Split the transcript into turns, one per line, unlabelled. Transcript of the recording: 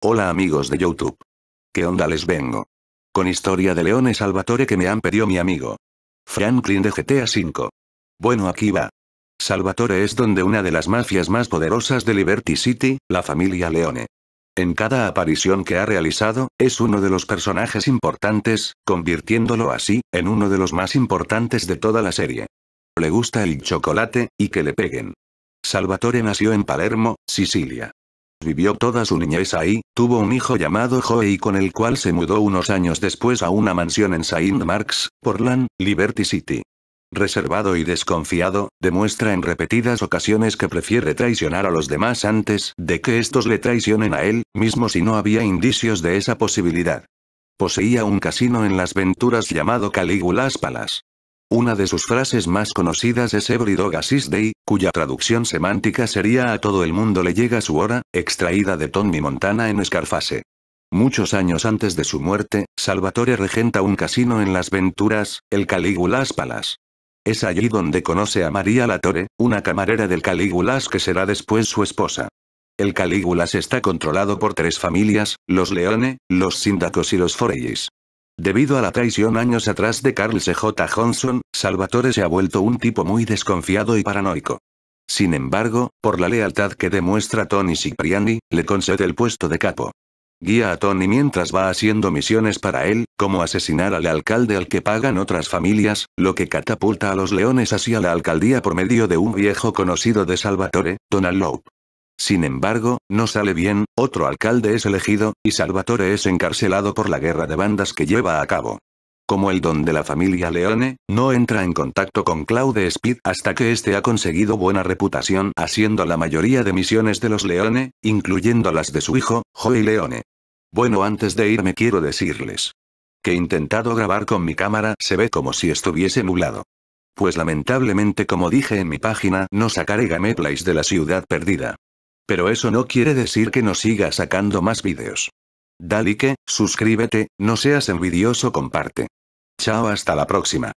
Hola amigos de YouTube. ¿Qué onda les vengo? Con historia de Leone Salvatore que me han pedido mi amigo. Franklin de GTA V. Bueno aquí va. Salvatore es donde una de las mafias más poderosas de Liberty City, la familia Leone. En cada aparición que ha realizado, es uno de los personajes importantes, convirtiéndolo así, en uno de los más importantes de toda la serie. Le gusta el chocolate, y que le peguen. Salvatore nació en Palermo, Sicilia. Vivió toda su niñez ahí, tuvo un hijo llamado Joey con el cual se mudó unos años después a una mansión en Saint Marks, Portland, Liberty City. Reservado y desconfiado, demuestra en repetidas ocasiones que prefiere traicionar a los demás antes de que estos le traicionen a él, mismo si no había indicios de esa posibilidad. Poseía un casino en las Venturas llamado Caligula's Palace. Una de sus frases más conocidas es Every Dog Day, cuya traducción semántica sería A todo el mundo le llega su hora, extraída de Tommy Montana en Scarface. Muchos años antes de su muerte, Salvatore regenta un casino en Las Venturas, el Caligula's Palace. Es allí donde conoce a María Latore, una camarera del Calígulas que será después su esposa. El Calígulas está controlado por tres familias, los Leone, los Síndacos y los Forellis. Debido a la traición años atrás de Carl C.J. Johnson, Salvatore se ha vuelto un tipo muy desconfiado y paranoico. Sin embargo, por la lealtad que demuestra Tony Cipriani, le concede el puesto de capo. Guía a Tony mientras va haciendo misiones para él, como asesinar al alcalde al que pagan otras familias, lo que catapulta a los leones hacia la alcaldía por medio de un viejo conocido de Salvatore, Donald Lowe. Sin embargo, no sale bien, otro alcalde es elegido, y Salvatore es encarcelado por la guerra de bandas que lleva a cabo. Como el don de la familia Leone, no entra en contacto con Claude Speed hasta que este ha conseguido buena reputación haciendo la mayoría de misiones de los Leone, incluyendo las de su hijo, Joey Leone. Bueno antes de irme quiero decirles. Que he intentado grabar con mi cámara se ve como si estuviese nublado. Pues lamentablemente como dije en mi página no sacaré gameplays de la ciudad perdida. Pero eso no quiere decir que no siga sacando más vídeos. Dale que, suscríbete, no seas envidioso, comparte. Chao, hasta la próxima.